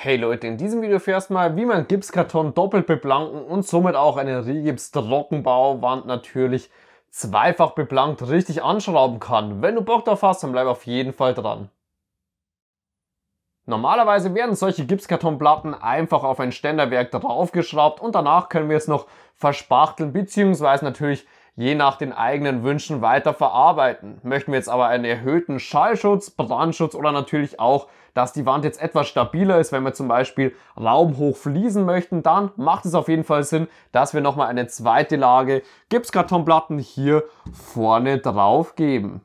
Hey Leute, in diesem Video erfährst mal, wie man Gipskarton doppelt beplanken und somit auch eine Rigips Trockenbauwand natürlich zweifach beplankt richtig anschrauben kann. Wenn du Bock drauf hast, dann bleib auf jeden Fall dran. Normalerweise werden solche Gipskartonplatten einfach auf ein Ständerwerk draufgeschraubt und danach können wir es noch verspachteln bzw. natürlich je nach den eigenen Wünschen weiter verarbeiten. Möchten wir jetzt aber einen erhöhten Schallschutz, Brandschutz oder natürlich auch, dass die Wand jetzt etwas stabiler ist, wenn wir zum Beispiel raumhoch fließen möchten, dann macht es auf jeden Fall Sinn, dass wir nochmal eine zweite Lage Gipskartonplatten hier vorne drauf geben.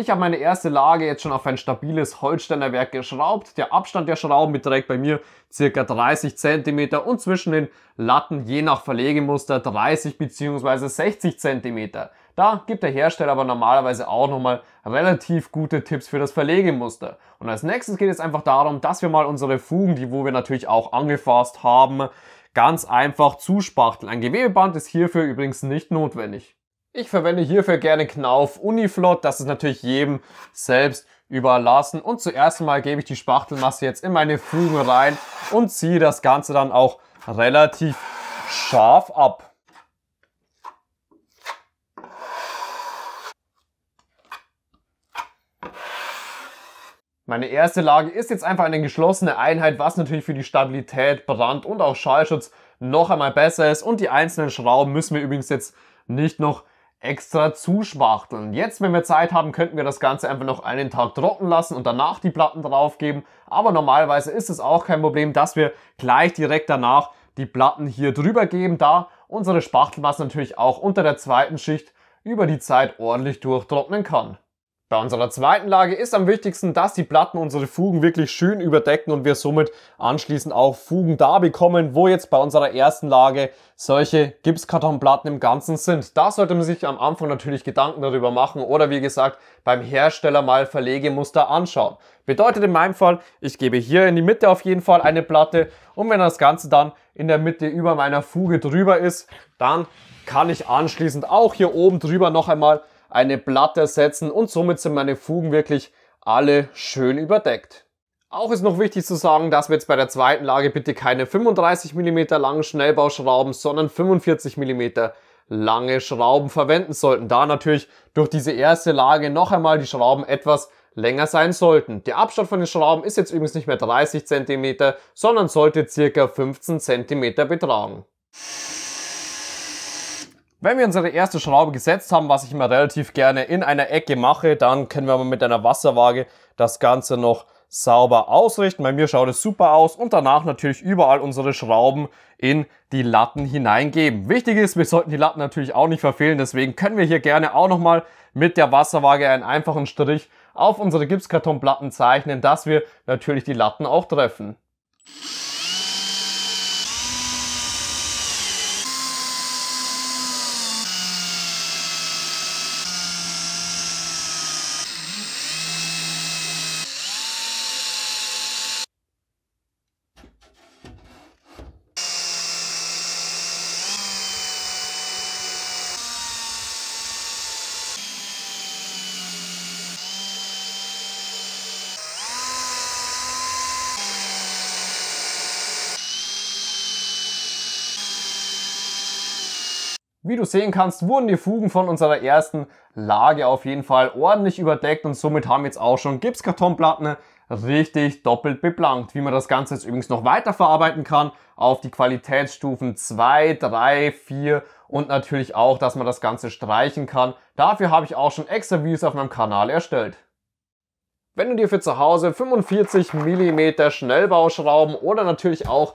Ich habe meine erste Lage jetzt schon auf ein stabiles Holzsteinerwerk geschraubt. Der Abstand der Schrauben beträgt bei mir circa 30 cm und zwischen den Latten je nach Verlegemuster 30 bzw. 60 cm. Da gibt der Hersteller aber normalerweise auch nochmal relativ gute Tipps für das Verlegemuster. Und als nächstes geht es einfach darum, dass wir mal unsere Fugen, die wo wir natürlich auch angefasst haben, ganz einfach zuspachteln. Ein Gewebeband ist hierfür übrigens nicht notwendig. Ich verwende hierfür gerne Knauf Uniflot, das ist natürlich jedem selbst überlassen. Und zuerst einmal gebe ich die Spachtelmasse jetzt in meine Fugen rein und ziehe das Ganze dann auch relativ scharf ab. Meine erste Lage ist jetzt einfach eine geschlossene Einheit, was natürlich für die Stabilität, Brand und auch Schallschutz noch einmal besser ist. Und die einzelnen Schrauben müssen wir übrigens jetzt nicht noch extra zuschwachteln. Jetzt, wenn wir Zeit haben, könnten wir das Ganze einfach noch einen Tag trocken lassen und danach die Platten draufgeben. Aber normalerweise ist es auch kein Problem, dass wir gleich direkt danach die Platten hier drüber geben, da unsere Spachtelmasse natürlich auch unter der zweiten Schicht über die Zeit ordentlich durchtrocknen kann. Bei unserer zweiten Lage ist am wichtigsten, dass die Platten unsere Fugen wirklich schön überdecken und wir somit anschließend auch Fugen da bekommen, wo jetzt bei unserer ersten Lage solche Gipskartonplatten im Ganzen sind. Da sollte man sich am Anfang natürlich Gedanken darüber machen oder wie gesagt beim Hersteller mal Verlegemuster anschauen. Bedeutet in meinem Fall, ich gebe hier in die Mitte auf jeden Fall eine Platte und wenn das Ganze dann in der Mitte über meiner Fuge drüber ist, dann kann ich anschließend auch hier oben drüber noch einmal eine Platte setzen und somit sind meine Fugen wirklich alle schön überdeckt. Auch ist noch wichtig zu sagen, dass wir jetzt bei der zweiten Lage bitte keine 35 mm langen Schnellbauschrauben, sondern 45 mm lange Schrauben verwenden sollten, da natürlich durch diese erste Lage noch einmal die Schrauben etwas länger sein sollten. Der Abstand von den Schrauben ist jetzt übrigens nicht mehr 30 cm, sondern sollte circa 15 cm betragen. Wenn wir unsere erste Schraube gesetzt haben, was ich immer relativ gerne in einer Ecke mache, dann können wir mal mit einer Wasserwaage das Ganze noch sauber ausrichten. Bei mir schaut es super aus und danach natürlich überall unsere Schrauben in die Latten hineingeben. Wichtig ist, wir sollten die Latten natürlich auch nicht verfehlen, deswegen können wir hier gerne auch nochmal mit der Wasserwaage einen einfachen Strich auf unsere Gipskartonplatten zeichnen, dass wir natürlich die Latten auch treffen. Wie du sehen kannst, wurden die Fugen von unserer ersten Lage auf jeden Fall ordentlich überdeckt und somit haben jetzt auch schon Gipskartonplatten richtig doppelt beplankt. Wie man das Ganze jetzt übrigens noch weiter verarbeiten kann auf die Qualitätsstufen 2, 3, 4 und natürlich auch, dass man das Ganze streichen kann. Dafür habe ich auch schon extra Videos auf meinem Kanal erstellt. Wenn du dir für zu Hause 45 mm Schnellbauschrauben oder natürlich auch